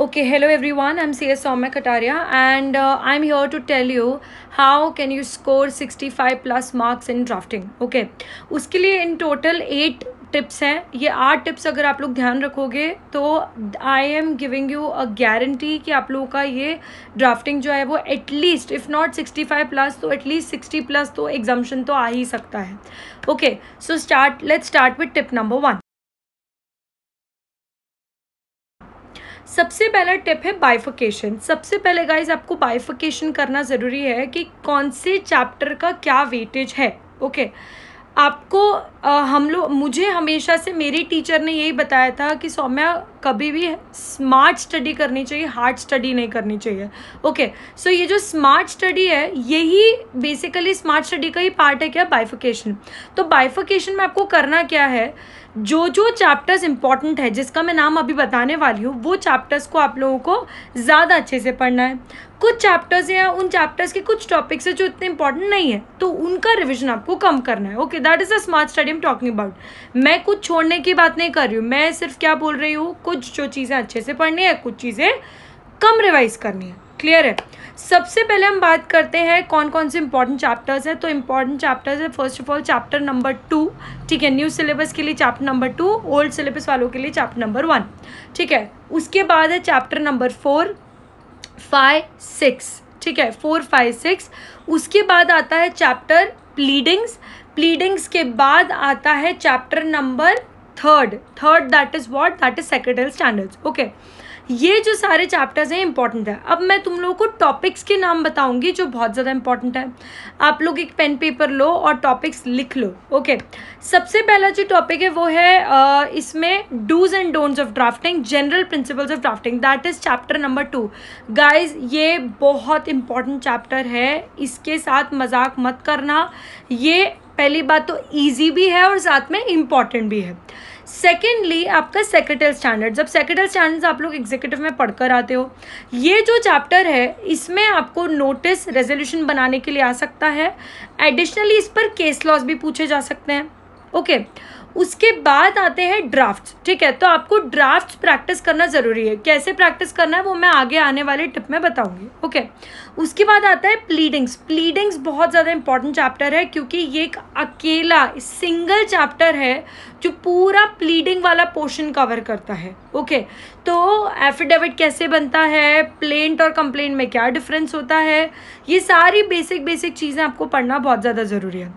Okay hello I am C S cs Kataria and I am your to tell you how can you score sixty 65 plus marks in drafting okay उसके लिए in total eight tips हैं ये आठ tips अगर आप लोग ध्यान रखोगे तो I am giving you a guarantee कि आप लोगों का ये ड्राफ्टिंग जो है वो at least if not sixty five plus तो एटलीस्ट सिक्सटी प्लस तो एग्जामेशन तो आ ही सकता है okay so start let start with tip number one सबसे पहला टिप है बाइफोकेशन सबसे पहले गाइज आपको बाइफकेशन करना ज़रूरी है कि कौन से चैप्टर का क्या वेटेज है ओके okay. आपको आ, हम लोग मुझे हमेशा से मेरे टीचर ने यही बताया था कि सौम्या कभी भी स्मार्ट स्टडी करनी चाहिए हार्ड स्टडी नहीं करनी चाहिए ओके okay, सो so ये जो स्मार्ट स्टडी है यही बेसिकली स्मार्ट स्टडी का ही पार्ट है क्या बाइफोकेशन तो बाइफोकेशन में आपको करना क्या है जो जो चैप्टर्स इंपॉर्टेंट है जिसका मैं नाम अभी बताने वाली हूँ वो चैप्टर्स को आप लोगों को ज़्यादा अच्छे से पढ़ना है कुछ चैप्टर्स या उन चैप्टर्स के कुछ टॉपिक्स हैं जो इतने इंपॉर्टेंट नहीं है तो उनका रिविजन आपको कम करना है okay that is a smart study am talking about मैं कुछ छोड़ने की बात नहीं कर रही हूँ मैं सिर्फ क्या बोल रही हूँ कुछ जो चीज़ें अच्छे से पढ़नी है कुछ चीज़ें कम रिवाइज करनी है क्लियर है सबसे पहले हम बात करते हैं कौन कौन से इंपॉर्टेंट चैप्टर्स हैं तो इंपॉर्टेंट चैप्टर्स है first of all chapter number two ठीक है न्यू सिलेबस के लिए chapter number two old syllabus वालों के लिए चैप्टर नंबर वन ठीक है उसके बाद है chapter number four five six ठीक है फोर फाइव सिक्स उसके बाद आता है चैप्टर प्लीडिंग्स प्लीडिंग्स के बाद आता है chapter number third third that is what that is secondary standards okay ये जो सारे चैप्टर्स हैं इंपॉर्टेंट है अब मैं तुम लोगों को टॉपिक्स के नाम बताऊंगी जो बहुत ज़्यादा इंपॉर्टेंट है आप लोग एक पेन पेपर लो और टॉपिक्स लिख लो ओके सबसे पहला जो टॉपिक है वो है इसमें dos and don'ts of drafting general principles of drafting that is chapter number two guys ये बहुत इंपॉर्टेंट चैप्टर है इसके साथ मजाक मत करना ये पहली बात तो ईजी भी है और साथ में इम्पॉर्टेंट भी है सेकेंडली आपका सेक्रेटरी स्टैंडर्ड जब सेक्रेटरी स्टैंडर्ड आप लोग एग्जीक्यूटिव में पढ़कर आते हो ये जो चैप्टर है इसमें आपको नोटिस रेजोल्यूशन बनाने के लिए आ सकता है एडिशनली इस पर केस लॉस भी पूछे जा सकते हैं ओके okay. उसके बाद आते हैं ड्राफ्ट ठीक है तो आपको ड्राफ्ट प्रैक्टिस करना ज़रूरी है कैसे प्रैक्टिस करना है वो मैं आगे आने वाले टिप में बताऊंगी ओके उसके बाद आता है प्लीडिंग्स प्लीडिंग्स बहुत ज़्यादा इंपॉर्टेंट चैप्टर है क्योंकि ये एक अकेला सिंगल चैप्टर है जो पूरा प्लीडिंग वाला पोर्शन कवर करता है ओके तो एफिडेविट कैसे बनता है प्लेंट और कंप्लेंट में क्या डिफरेंस होता है ये सारी बेसिक बेसिक चीज़ें आपको पढ़ना बहुत ज़्यादा ज़रूरी है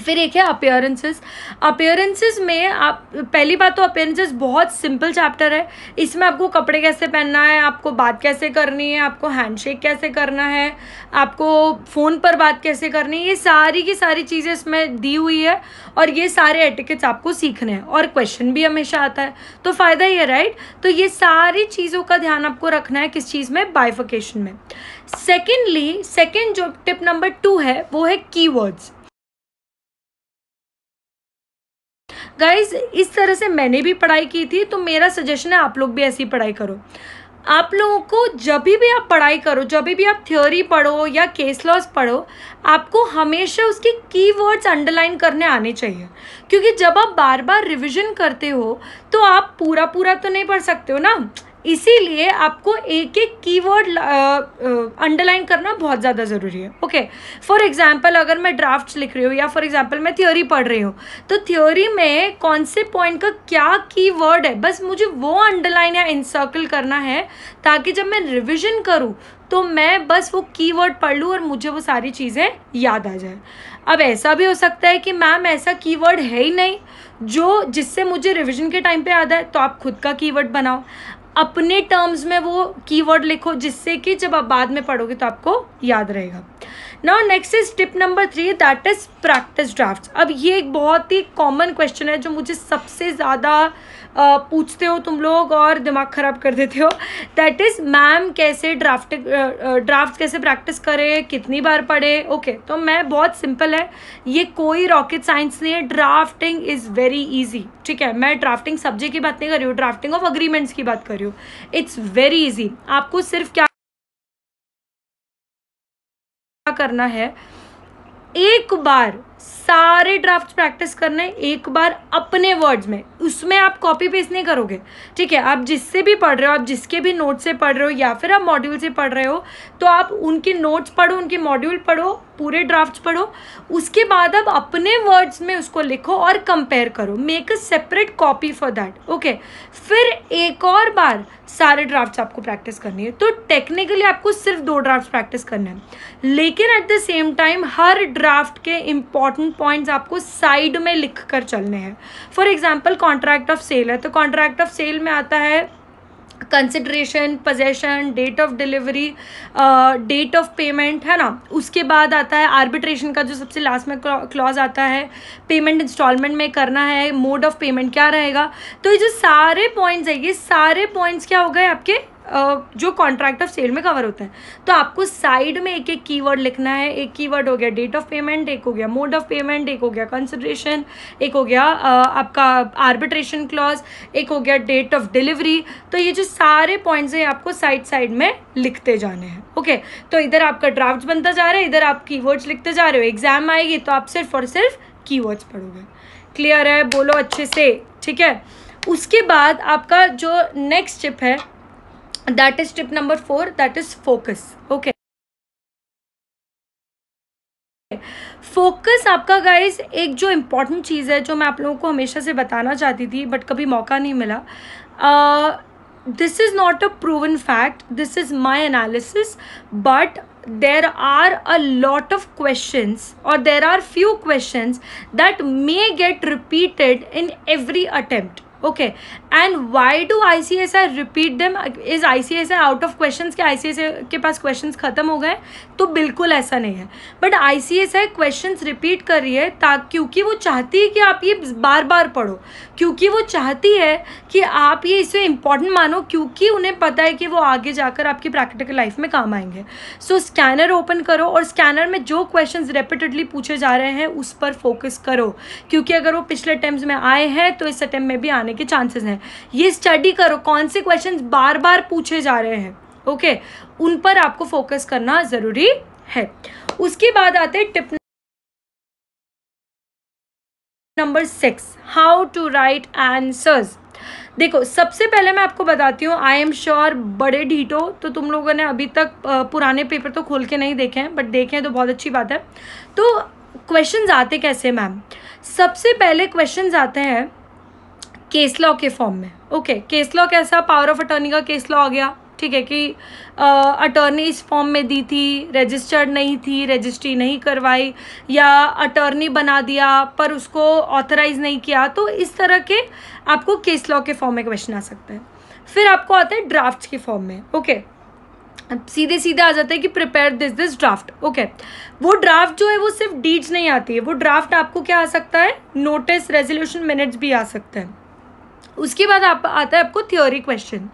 फिर एक है अपेयरेंसेस अपेयरेंसेस में आप पहली बात तो अपेयरेंसेस बहुत सिंपल चैप्टर है इसमें आपको कपड़े कैसे पहनना है आपको बात कैसे करनी है आपको हैंडशेक कैसे करना है आपको फ़ोन पर बात कैसे करनी है ये सारी की सारी चीज़ें इसमें दी हुई है और ये सारे एटिकेट्स आपको सीखने हैं और क्वेश्चन भी हमेशा आता है तो फ़ायदा ही है राइट तो ये सारी चीज़ों का ध्यान आपको रखना है किस चीज़ में बाइफोकेशन में सेकेंडली सेकेंड जो टिप नंबर टू है वो है की गाइज इस तरह से मैंने भी पढ़ाई की थी तो मेरा सजेशन है आप लोग भी ऐसी पढ़ाई करो आप लोगों को जब भी आप पढ़ाई करो जब भी आप थ्योरी पढ़ो या केस लॉस पढ़ो आपको हमेशा उसके की वर्ड्स अंडरलाइन करने आने चाहिए क्योंकि जब आप बार बार रिविजन करते हो तो आप पूरा पूरा तो नहीं पढ़ सकते हो ना इसीलिए आपको एक एक कीवर्ड अंडरलाइन करना बहुत ज़्यादा ज़रूरी है ओके फॉर एग्जाम्पल अगर मैं ड्राफ्ट लिख रही हूँ या फॉर एग्जाम्पल मैं थ्योरी पढ़ रही हूँ तो थ्योरी में कौन से पॉइंट का क्या की वर्ड है बस मुझे वो अंडरलाइन या इंसर्कल करना है ताकि जब मैं रिविजन करूँ तो मैं बस वो कीवर्ड पढ़ लूँ और मुझे वो सारी चीज़ें याद आ जाए अब ऐसा भी हो सकता है कि मैम ऐसा कीवर्ड है ही नहीं जो जिससे मुझे रिवीजन के टाइम पे याद है तो आप खुद का कीवर्ड बनाओ अपने टर्म्स में वो कीवर्ड लिखो जिससे कि जब आप बाद में पढ़ोगे तो आपको याद रहेगा now next is tip number three that is practice draft अब ये एक बहुत ही कॉमन क्वेश्चन है जो मुझे सबसे ज़्यादा पूछते हो तुम लोग और दिमाग ख़राब कर देते हो दैट इज़ मैम कैसे ड्राफ्ट ड्राफ्ट कैसे प्रैक्टिस करें कितनी बार पढ़े ओके okay, तो मैं बहुत सिंपल है ये कोई रॉकेट साइंस नहीं है ड्राफ्टिंग इज़ वेरी ईजी ठीक है मैं ड्राफ्टिंग सब्जेक्ट की बात नहीं कर रही हूँ ड्राफ्टिंग ऑफ अग्रीमेंट्स की बात कर रही हूँ इट्स वेरी ईजी आपको सिर्फ क्या करना है एक बार सारे ड्राफ्ट प्रैक्टिस करने एक बार अपने वर्ड्स में उसमें आप कॉपी पेस्ट नहीं करोगे ठीक है आप जिससे भी पढ़ रहे हो आप जिसके भी नोट से पढ़ रहे हो या फिर आप मॉड्यूल से पढ़ रहे हो तो आप उनके नोट्स पढ़ो उनके मॉड्यूल पढ़ो पूरे ड्राफ्ट पढ़ो उसके बाद अब अपने वर्ड्स में उसको लिखो और कंपेयर करो make a separate copy for that okay फिर एक और बार सारे ड्राफ्ट्स आपको प्रैक्टिस करनी है तो टेक्निकली आपको सिर्फ दो ड्राफ्ट्स प्रैक्टिस करने हैं लेकिन एट द सेम टाइम हर ड्राफ्ट के इंपॉर्टेंट पॉइंट्स आपको साइड में लिख कर चलने हैं for example contract of sale है तो कॉन्ट्रैक्ट ऑफ सेल में आता है consideration possession date of delivery date of payment है ना उसके बाद आता है आर्बिट्रेशन का जो सबसे लास्ट में क्लॉज आता है पेमेंट इंस्टॉलमेंट में करना है मोड ऑफ पेमेंट क्या रहेगा तो ये जो सारे पॉइंट्स है ये सारे पॉइंट्स क्या हो गए आपके जो कॉन्ट्रैक्ट ऑफ सेल में कवर होता है तो आपको साइड में एक एक कीवर्ड लिखना है एक कीवर्ड हो गया डेट ऑफ पेमेंट एक हो गया मोड ऑफ पेमेंट एक हो गया कंसिड्रेशन एक हो गया आपका आर्बिट्रेशन क्लॉज एक हो गया डेट ऑफ डिलीवरी तो ये जो सारे पॉइंट्स हैं आपको साइड साइड में लिखते जाने हैं ओके तो इधर आपका ड्राफ्ट बनता जा रहा है इधर आप की लिखते जा रहे हो एग्जाम आएगी तो आप सिर्फ और सिर्फ की पढ़ोगे क्लियर है बोलो अच्छे से ठीक है उसके बाद आपका जो नेक्स्ट चिप है that is tip number four that is focus okay focus आपका गाइज एक जो इम्पॉर्टेंट चीज़ है जो मैं आप लोगों को हमेशा से बताना चाहती थी बट कभी मौका नहीं मिला this is not a proven fact this is my analysis but there are a lot of questions और there are few questions that may get repeated in every attempt okay and why do I C S I repeat them is I C S I out of question के I C S आई के पास question खत्म हो गए तो बिल्कुल ऐसा नहीं है but I C S I question repeat कर रही है ताकि क्योंकि वो चाहती है कि आप ये बार बार पढ़ो क्योंकि वो चाहती है कि आप ये इसे इंपॉर्टेंट मानो क्योंकि उन्हें पता है कि वो आगे जाकर आपकी प्रैक्टिकल लाइफ में काम आएंगे सो स्कैनर ओपन करो और स्कैनर में जो क्वेश्चन रेपिटेडली पूछे जा रहे हैं उस पर फोकस करो क्योंकि अगर वो पिछले अटैम्प्ट में आए हैं तो इस अटैम्प्ट में भी आने होने के चांसेस हैं ये स्टडी करो कौन से क्वेश्चन बार बार पूछे जा रहे हैं ओके okay? उन पर आपको फोकस करना ज़रूरी है उसके बाद आते हैं tip number six how to write answers देखो सबसे पहले मैं आपको बताती हूँ आई एम श्योर बड़े ढीटो तो तुम लोगों ने अभी तक पुराने पेपर तो खोल के नहीं देखे हैं बट देखे हैं तो बहुत अच्छी बात है तो क्वेश्चंस आते कैसे मैम सबसे पहले क्वेश्चंस आते हैं केस लॉ के फॉर्म में ओके केस लॉ कैसा पावर ऑफ अटॉर्नी का केस लॉ आ गया ठीक है कि अटॉर्नी इस फॉर्म में दी थी रजिस्टर्ड नहीं थी रजिस्ट्री नहीं करवाई या अटॉर्नी बना दिया पर उसको ऑथराइज नहीं किया तो इस तरह के आपको केस लॉ के फॉर्म में क्वेश्चन आ सकते हैं फिर आपको आता है ड्राफ्ट के फॉर्म में ओके सीधे सीधे आ जाता है कि prepare this this draft okay वो ड्राफ्ट जो है वो सिर्फ डीड्स नहीं आती है वो ड्राफ्ट आपको क्या आ सकता है नोटिस रेजोल्यूशन मिनट्स भी आ सकते हैं उसके बाद आप आता है आपको थ्योरी क्वेश्चन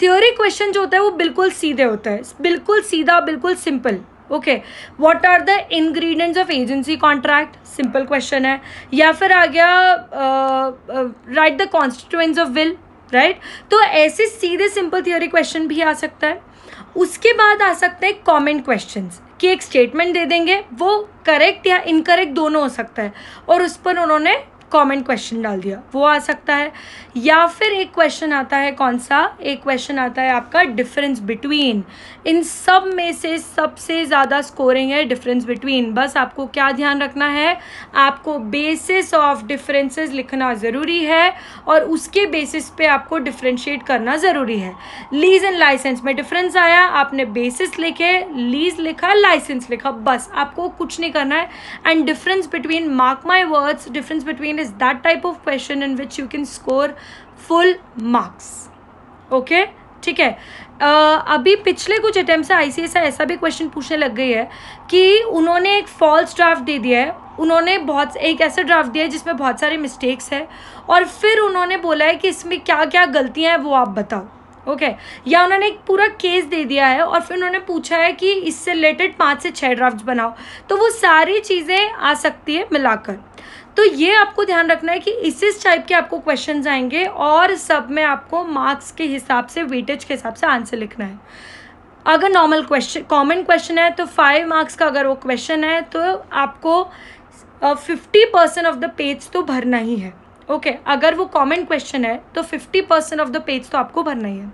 थ्योरी क्वेश्चन जो होता है वो बिल्कुल सीधे होता है बिल्कुल सीधा बिल्कुल simple okay what are the ingredients of agency contract simple question है या फिर आ गया right the constituents of will right तो ऐसे सीधे सिंपल थ्योरी क्वेश्चन भी आ सकता है उसके बाद आ सकते हैं कॉमन क्वेश्चन कि एक स्टेटमेंट दे देंगे वो करेक्ट या इनकरेक्ट दोनों हो सकता है और उस पर उन्होंने कमेंट क्वेश्चन डाल दिया वो आ सकता है या फिर एक क्वेश्चन आता है कौन सा एक क्वेश्चन आता है आपका डिफरेंस बिटवीन इन सब में से सबसे ज़्यादा स्कोरिंग है डिफरेंस बिटवीन बस आपको क्या ध्यान रखना है आपको बेसिस ऑफ डिफरेंसेस लिखना ज़रूरी है और उसके बेसिस पे आपको डिफ्रेंशिएट करना ज़रूरी है लीज एंड लाइसेंस में डिफरेंस आया आपने बेसिस लिखे लीज लिखा लाइसेंस लिखा बस आपको कुछ नहीं करना है and difference between mark my words difference between is that type of question in which you can score full marks okay ठीक है uh, अभी पिछले कुछ अटैम्प से आई ऐसा भी क्वेश्चन पूछने लग गई है कि उन्होंने एक फॉल्स ड्राफ्ट दे दिया है उन्होंने बहुत एक ऐसा ड्राफ्ट दिया है जिसमें बहुत सारे मिस्टेक्स है और फिर उन्होंने बोला है कि इसमें क्या क्या गलतियां हैं वो आप बताओ ओके okay. या उन्होंने एक पूरा केस दे दिया है और फिर उन्होंने पूछा है कि इससे रिलेटेड पाँच से छः ड्राफ्ट बनाओ तो वो सारी चीज़ें आ सकती है मिलाकर तो ये आपको ध्यान रखना है कि इस इस टाइप के आपको क्वेश्चन आएंगे और सब में आपको मार्क्स के हिसाब से वेटेज के हिसाब से आंसर लिखना है अगर नॉर्मल क्वेश्चन कॉमन क्वेश्चन है तो फाइव मार्क्स का अगर वो क्वेश्चन है तो आपको fifty percent of the page तो भरना ही है ओके okay, अगर वो कॉमन क्वेश्चन है तो fifty percent of the page तो आपको भरना ही है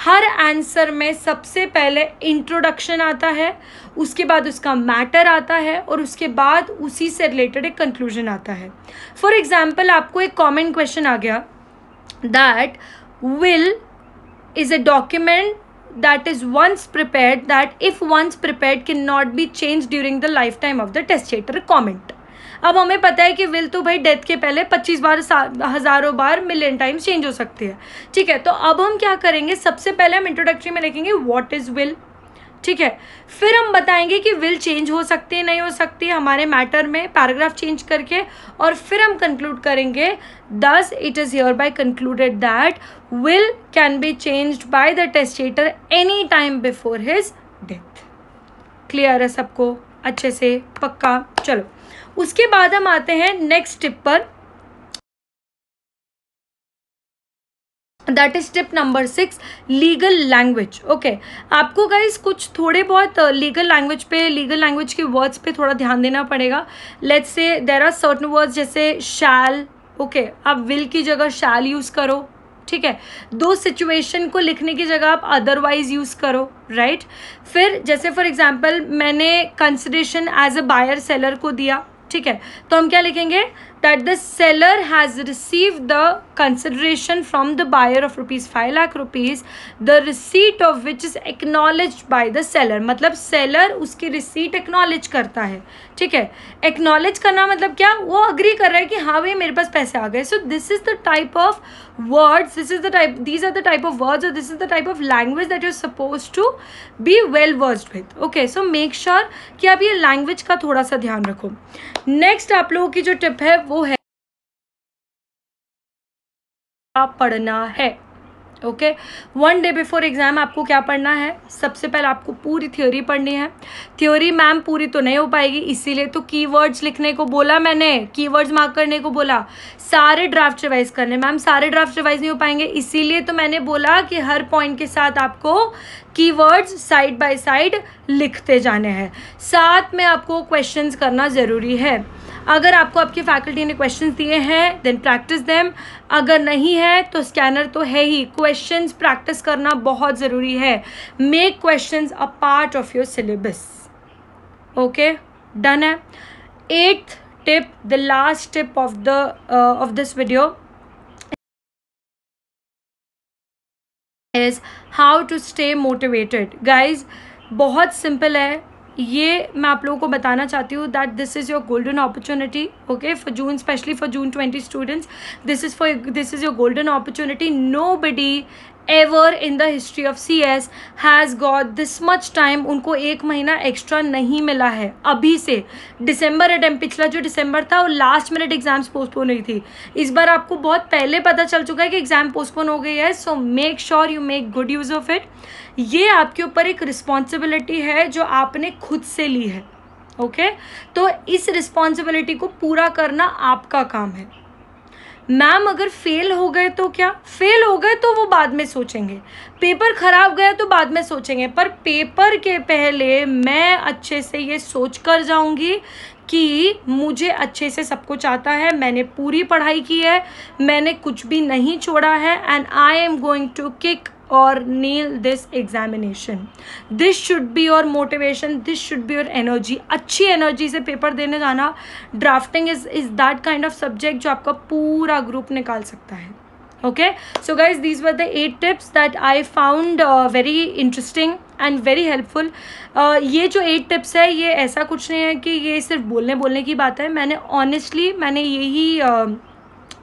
हर आंसर में सबसे पहले इंट्रोडक्शन आता है उसके बाद उसका मैटर आता है और उसके बाद उसी से रिलेटेड एक कंक्लूजन आता है फॉर एग्जाम्पल आपको एक कॉमन क्वेश्चन आ गया that will is a document that is once prepare that if once prepare can not be change during the life time of the testator comment अब हमें पता है कि विल तो भाई डेथ के पहले पच्चीस बार हज़ारों बार मिलियन टाइम्स चेंज हो सकती है ठीक है तो अब हम क्या करेंगे सबसे पहले हम इंट्रोडक्टरी में लिखेंगे वॉट इज़ विल ठीक है फिर हम बताएंगे कि विल चेंज हो सकती है नहीं हो सकती हमारे मैटर में पैराग्राफ चेंज करके और फिर हम कंक्लूड करेंगे thus it is your by concluded that will can be changed by the testator any time before his death clear है सबको अच्छे से पक्का चलो उसके बाद हम आते हैं नेक्स्ट टिप पर that is tip number six legal language okay आपको गाइज कुछ थोड़े बहुत लीगल uh, लैंग्वेज पे लीगल लैंग्वेज के वर्ड्स पे थोड़ा ध्यान देना पड़ेगा let's say there are certain words जैसे शैल ओके okay, आप विल की जगह शैल यूज़ करो ठीक है दो सिचुएशन को लिखने की जगह आप अदरवाइज यूज़ करो राइट right? फिर जैसे फॉर एग्जांपल मैंने consideration as a buyer seller को दिया ठीक है तो हम क्या लिखेंगे that the seller has received the consideration from the buyer of rupees 5 lakh rupees the receipt of which is acknowledged by the seller matlab seller uski receipt acknowledge karta hai theek hai acknowledge karna matlab kya wo agree kar raha hai ki ha bhai mere paas paise aa gaye so this is the type of words this is the type these are the type of words or this is the type of language that you're supposed to be well versed with okay so make sure ki aap ye language ka thoda sa dhyan rakho next aap logo ki jo tip hai पढ़ना है okay one day before exam आपको क्या पढ़ना है सबसे पहले आपको पूरी थ्योरी पढ़नी है थ्योरी मैम पूरी तो नहीं हो पाएगी इसीलिए तो कीवर्ड्स लिखने को बोला मैंने कीवर्ड्स मार्क करने को बोला सारे ड्राफ्ट रिवाइज करने मैम सारे ड्राफ्ट रिवाइज नहीं हो पाएंगे इसीलिए तो मैंने बोला कि हर पॉइंट के साथ आपको की साइड बाय साइड लिखते जाने हैं साथ में आपको क्वेश्चन करना ज़रूरी है अगर आपको आपकी फैकल्टी ने क्वेश्चन दिए हैं देन प्रैक्टिस देम अगर नहीं है तो स्कैनर तो है ही क्वेश्चंस प्रैक्टिस करना बहुत ज़रूरी है make questions a part of your syllabus okay done है eighth tip the last tip of the of this video is how to stay motivated guys बहुत सिंपल है ये मैं आप लोगों को बताना चाहती हूँ that this is your golden opportunity okay for June specially for June twenty students this is for this is your golden opportunity nobody ever in the history of C S has got this much time उनको एक महीना extra नहीं मिला है अभी से December attempt पिछला जो डिसम्बर था वो लास्ट मिनट एग्जाम्स पोस्टपोन हुई थी इस बार आपको बहुत पहले पता चल चुका है कि एग्ज़ाम पोस्टपोन हो गई है so make sure you make good use of it ये आपके ऊपर एक रिस्पॉन्सिबिलिटी है जो आपने खुद से ली है ओके okay? तो इस रिस्पॉन्सिबिलिटी को पूरा करना आपका काम है मैम अगर फेल हो गए तो क्या फेल हो गए तो वो बाद में सोचेंगे पेपर ख़राब गया तो बाद में सोचेंगे पर पेपर के पहले मैं अच्छे से ये सोच कर जाऊँगी कि मुझे अच्छे से सब कुछ आता है मैंने पूरी पढ़ाई की है मैंने कुछ भी नहीं छोड़ा है and I am going to kick और nail this examination this should be your motivation this should be your energy अच्छी एनर्जी से पेपर देने जाना drafting is is that kind of subject जो आपका पूरा ग्रुप निकाल सकता है okay so guys these were the eight tips that I found very interesting and very helpful ये जो एट टिप्स है ये ऐसा कुछ नहीं है कि ये सिर्फ बोलने बोलने की बात है मैंने ऑनेस्टली मैंने यही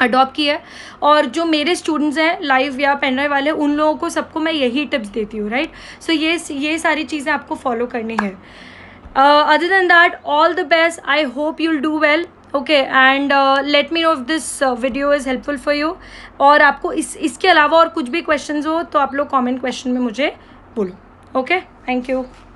अडॉप्ट uh, किया और जो मेरे स्टूडेंट्स हैं लाइव या पेनड्राइव वाले उन लोगों को सबको मैं यही टिप्स देती हूँ राइट सो ये ये सारी चीज़ें आपको फॉलो करनी है other than that all the best I hope you'll do well okay and let me know if this video is helpful for you और आपको इस इसके अलावा और कुछ भी क्वेश्चन हो तो आप लोग कॉमेंट क्वेश्चन में मुझे बोलो okay thank you